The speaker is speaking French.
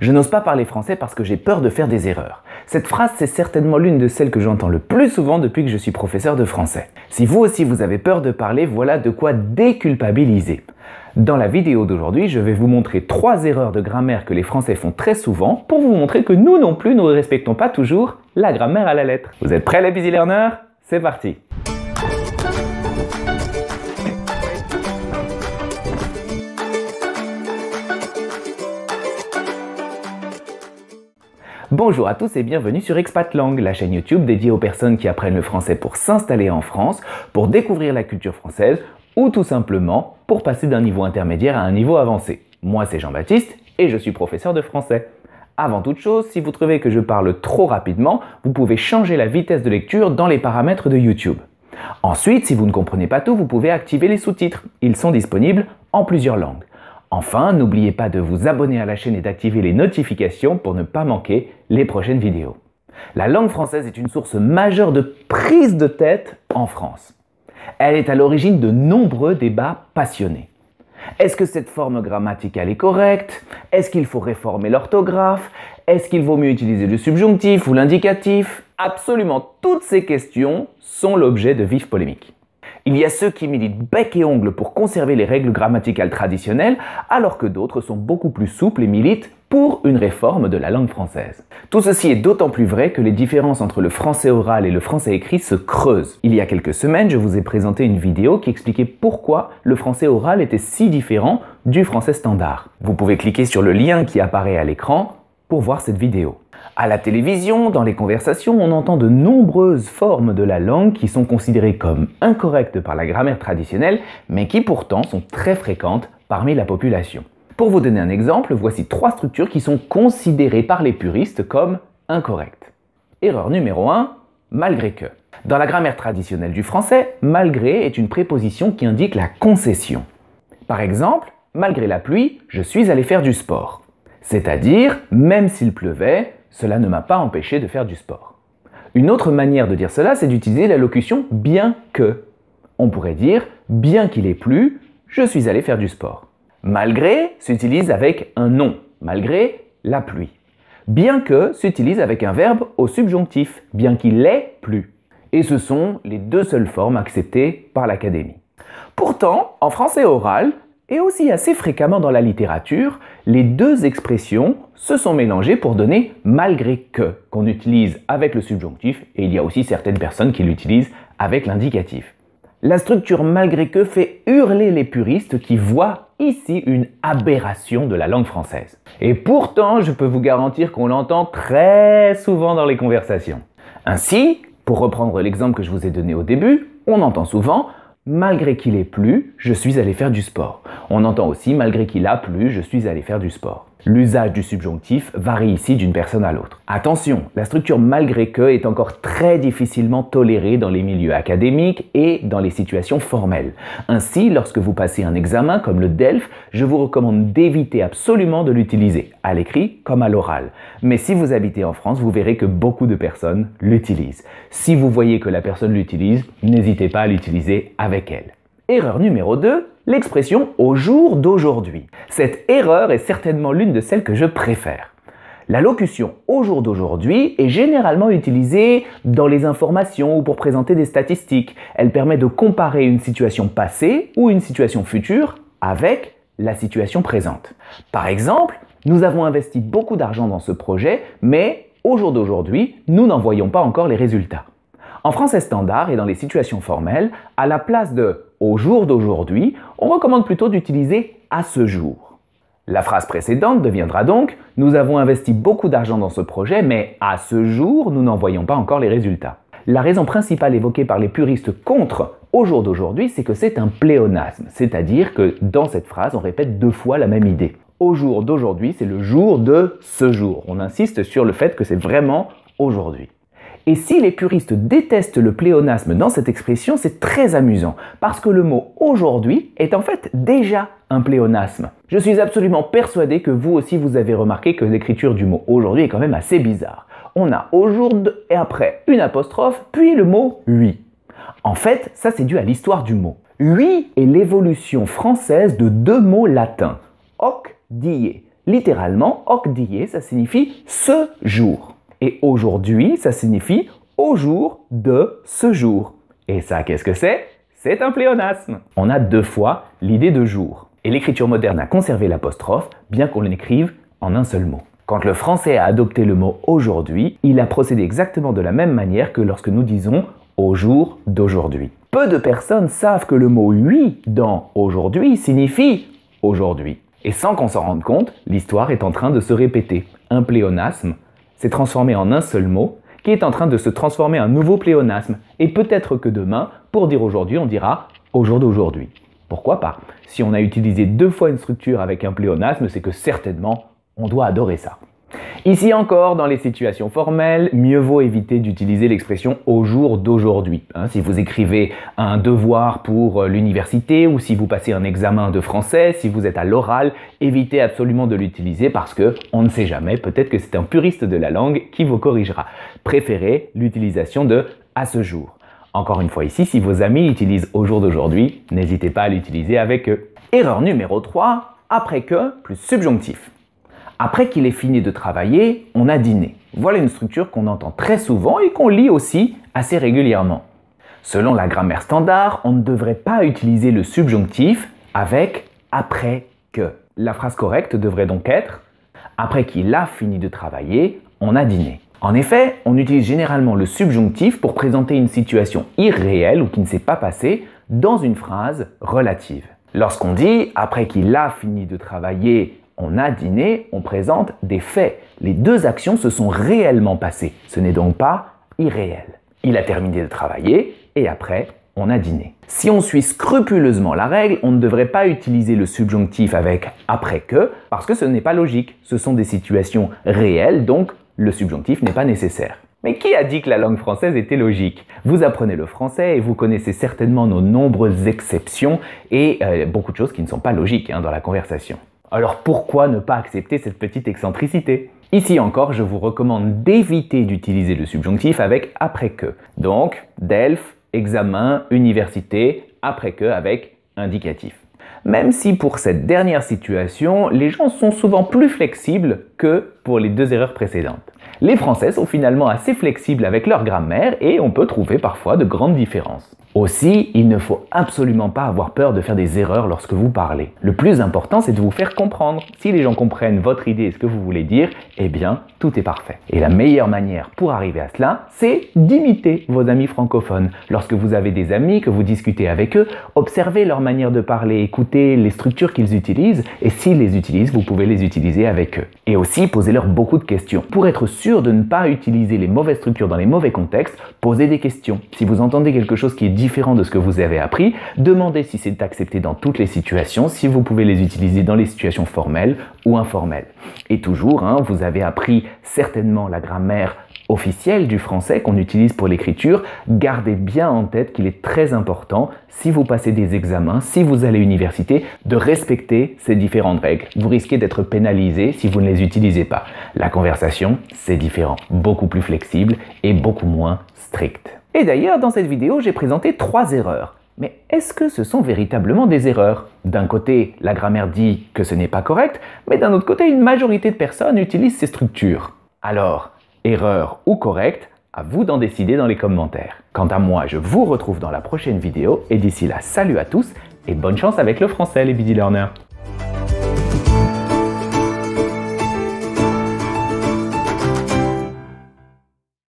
Je n'ose pas parler français parce que j'ai peur de faire des erreurs. Cette phrase, c'est certainement l'une de celles que j'entends le plus souvent depuis que je suis professeur de français. Si vous aussi vous avez peur de parler, voilà de quoi déculpabiliser. Dans la vidéo d'aujourd'hui, je vais vous montrer trois erreurs de grammaire que les Français font très souvent pour vous montrer que nous non plus, nous ne respectons pas toujours la grammaire à la lettre. Vous êtes prêts les busy learners C'est parti Bonjour à tous et bienvenue sur Expatlang, la chaîne YouTube dédiée aux personnes qui apprennent le français pour s'installer en France, pour découvrir la culture française ou tout simplement pour passer d'un niveau intermédiaire à un niveau avancé. Moi c'est Jean-Baptiste et je suis professeur de français. Avant toute chose, si vous trouvez que je parle trop rapidement, vous pouvez changer la vitesse de lecture dans les paramètres de YouTube. Ensuite, si vous ne comprenez pas tout, vous pouvez activer les sous-titres. Ils sont disponibles en plusieurs langues. Enfin, n'oubliez pas de vous abonner à la chaîne et d'activer les notifications pour ne pas manquer les prochaines vidéos. La langue française est une source majeure de prise de tête en France. Elle est à l'origine de nombreux débats passionnés. Est-ce que cette forme grammaticale est correcte Est-ce qu'il faut réformer l'orthographe Est-ce qu'il vaut mieux utiliser le subjonctif ou l'indicatif Absolument toutes ces questions sont l'objet de vives polémiques. Il y a ceux qui militent bec et ongle pour conserver les règles grammaticales traditionnelles, alors que d'autres sont beaucoup plus souples et militent pour une réforme de la langue française. Tout ceci est d'autant plus vrai que les différences entre le français oral et le français écrit se creusent. Il y a quelques semaines, je vous ai présenté une vidéo qui expliquait pourquoi le français oral était si différent du français standard. Vous pouvez cliquer sur le lien qui apparaît à l'écran pour voir cette vidéo. À la télévision, dans les conversations, on entend de nombreuses formes de la langue qui sont considérées comme incorrectes par la grammaire traditionnelle, mais qui pourtant sont très fréquentes parmi la population. Pour vous donner un exemple, voici trois structures qui sont considérées par les puristes comme incorrectes. Erreur numéro 1, malgré que. Dans la grammaire traditionnelle du français, malgré est une préposition qui indique la concession. Par exemple, malgré la pluie, je suis allé faire du sport. C'est-à-dire, même s'il pleuvait, cela ne m'a pas empêché de faire du sport. Une autre manière de dire cela, c'est d'utiliser la locution bien que. On pourrait dire bien qu'il ait plu, je suis allé faire du sport. Malgré s'utilise avec un nom, malgré la pluie. Bien que s'utilise avec un verbe au subjonctif, bien qu'il ait plu. Et ce sont les deux seules formes acceptées par l'Académie. Pourtant, en français oral, et aussi assez fréquemment dans la littérature, les deux expressions se sont mélangées pour donner malgré que, qu'on utilise avec le subjonctif, et il y a aussi certaines personnes qui l'utilisent avec l'indicatif. La structure malgré que fait hurler les puristes qui voient ici une aberration de la langue française. Et pourtant, je peux vous garantir qu'on l'entend très souvent dans les conversations. Ainsi, pour reprendre l'exemple que je vous ai donné au début, on entend souvent Malgré qu'il ait plu, je suis allé faire du sport. On entend aussi malgré qu'il a plu, je suis allé faire du sport. L'usage du subjonctif varie ici d'une personne à l'autre. Attention, la structure malgré que est encore très difficilement tolérée dans les milieux académiques et dans les situations formelles. Ainsi, lorsque vous passez un examen comme le DELF, je vous recommande d'éviter absolument de l'utiliser, à l'écrit comme à l'oral. Mais si vous habitez en France, vous verrez que beaucoup de personnes l'utilisent. Si vous voyez que la personne l'utilise, n'hésitez pas à l'utiliser avec elle. Erreur numéro 2, l'expression au jour d'aujourd'hui. Cette erreur est certainement l'une de celles que je préfère. La locution au jour d'aujourd'hui est généralement utilisée dans les informations ou pour présenter des statistiques. Elle permet de comparer une situation passée ou une situation future avec la situation présente. Par exemple, nous avons investi beaucoup d'argent dans ce projet, mais au jour d'aujourd'hui, nous n'en voyons pas encore les résultats. En français standard et dans les situations formelles, à la place de au jour d'aujourd'hui, on recommande plutôt d'utiliser à ce jour. La phrase précédente deviendra donc ⁇ Nous avons investi beaucoup d'argent dans ce projet, mais à ce jour, nous n'en voyons pas encore les résultats. ⁇ La raison principale évoquée par les puristes contre au jour d'aujourd'hui, c'est que c'est un pléonasme, c'est-à-dire que dans cette phrase, on répète deux fois la même idée. Au jour d'aujourd'hui, c'est le jour de ce jour. On insiste sur le fait que c'est vraiment aujourd'hui. Et si les puristes détestent le pléonasme dans cette expression, c'est très amusant, parce que le mot aujourd'hui est en fait déjà un pléonasme. Je suis absolument persuadé que vous aussi vous avez remarqué que l'écriture du mot aujourd'hui est quand même assez bizarre. On a aujourd'hui et après une apostrophe, puis le mot oui. En fait, ça c'est dû à l'histoire du mot. Oui est l'évolution française de deux mots latins, hoc die. Littéralement, hoc die, ça signifie ce jour. Et aujourd'hui, ça signifie au jour de ce jour. Et ça, qu'est-ce que c'est C'est un pléonasme. On a deux fois l'idée de jour. Et l'écriture moderne a conservé l'apostrophe, bien qu'on l'écrive en un seul mot. Quand le français a adopté le mot aujourd'hui, il a procédé exactement de la même manière que lorsque nous disons au jour d'aujourd'hui. Peu de personnes savent que le mot lui dans aujourd'hui signifie aujourd'hui. Et sans qu'on s'en rende compte, l'histoire est en train de se répéter. Un pléonasme c'est transformé en un seul mot qui est en train de se transformer en un nouveau pléonasme. Et peut-être que demain, pour dire aujourd'hui, on dira au jour d'aujourd'hui. Pourquoi pas Si on a utilisé deux fois une structure avec un pléonasme, c'est que certainement, on doit adorer ça. Ici encore, dans les situations formelles, mieux vaut éviter d'utiliser l'expression au jour d'aujourd'hui. Hein, si vous écrivez un devoir pour euh, l'université ou si vous passez un examen de français, si vous êtes à l'oral, évitez absolument de l'utiliser parce que on ne sait jamais, peut-être que c'est un puriste de la langue qui vous corrigera. Préférez l'utilisation de à ce jour. Encore une fois ici, si vos amis utilisent au jour d'aujourd'hui, n'hésitez pas à l'utiliser avec eux. Erreur numéro 3, après que plus subjonctif. Après qu'il ait fini de travailler, on a dîné. Voilà une structure qu'on entend très souvent et qu'on lit aussi assez régulièrement. Selon la grammaire standard, on ne devrait pas utiliser le subjonctif avec après que. La phrase correcte devrait donc être après qu'il a fini de travailler, on a dîné. En effet, on utilise généralement le subjonctif pour présenter une situation irréelle ou qui ne s'est pas passée dans une phrase relative. Lorsqu'on dit après qu'il a fini de travailler, on a dîné, on présente des faits. Les deux actions se sont réellement passées. Ce n'est donc pas irréel. Il a terminé de travailler et après, on a dîné. Si on suit scrupuleusement la règle, on ne devrait pas utiliser le subjonctif avec après que parce que ce n'est pas logique. Ce sont des situations réelles, donc le subjonctif n'est pas nécessaire. Mais qui a dit que la langue française était logique Vous apprenez le français et vous connaissez certainement nos nombreuses exceptions et euh, beaucoup de choses qui ne sont pas logiques hein, dans la conversation. Alors pourquoi ne pas accepter cette petite excentricité Ici encore, je vous recommande d'éviter d'utiliser le subjonctif avec après que. Donc, DELF, examen, université, après que avec indicatif. Même si pour cette dernière situation, les gens sont souvent plus flexibles que pour les deux erreurs précédentes. Les Français sont finalement assez flexibles avec leur grammaire et on peut trouver parfois de grandes différences. Aussi, il ne faut absolument pas avoir peur de faire des erreurs lorsque vous parlez. Le plus important, c'est de vous faire comprendre. Si les gens comprennent votre idée et ce que vous voulez dire, eh bien, tout est parfait. Et la meilleure manière pour arriver à cela, c'est d'imiter vos amis francophones. Lorsque vous avez des amis, que vous discutez avec eux, observez leur manière de parler, écoutez les structures qu'ils utilisent, et s'ils les utilisent, vous pouvez les utiliser avec eux. Et aussi, posez-leur beaucoup de questions. Pour être sûr de ne pas utiliser les mauvaises structures dans les mauvais contextes, posez des questions. Si vous entendez quelque chose qui est différent de ce que vous avez appris, demandez si c'est accepté dans toutes les situations, si vous pouvez les utiliser dans les situations formelles ou informelles. Et toujours, hein, vous avez appris certainement la grammaire officielle du français qu'on utilise pour l'écriture, gardez bien en tête qu'il est très important, si vous passez des examens, si vous allez à l'université, de respecter ces différentes règles. Vous risquez d'être pénalisé si vous ne les utilisez pas. La conversation, c'est différent, beaucoup plus flexible et beaucoup moins strict. Et d'ailleurs, dans cette vidéo, j'ai présenté trois erreurs. Mais est-ce que ce sont véritablement des erreurs D'un côté, la grammaire dit que ce n'est pas correct, mais d'un autre côté, une majorité de personnes utilisent ces structures. Alors, Erreur ou correcte, à vous d'en décider dans les commentaires. Quant à moi, je vous retrouve dans la prochaine vidéo et d'ici là, salut à tous et bonne chance avec le français les Busy Learners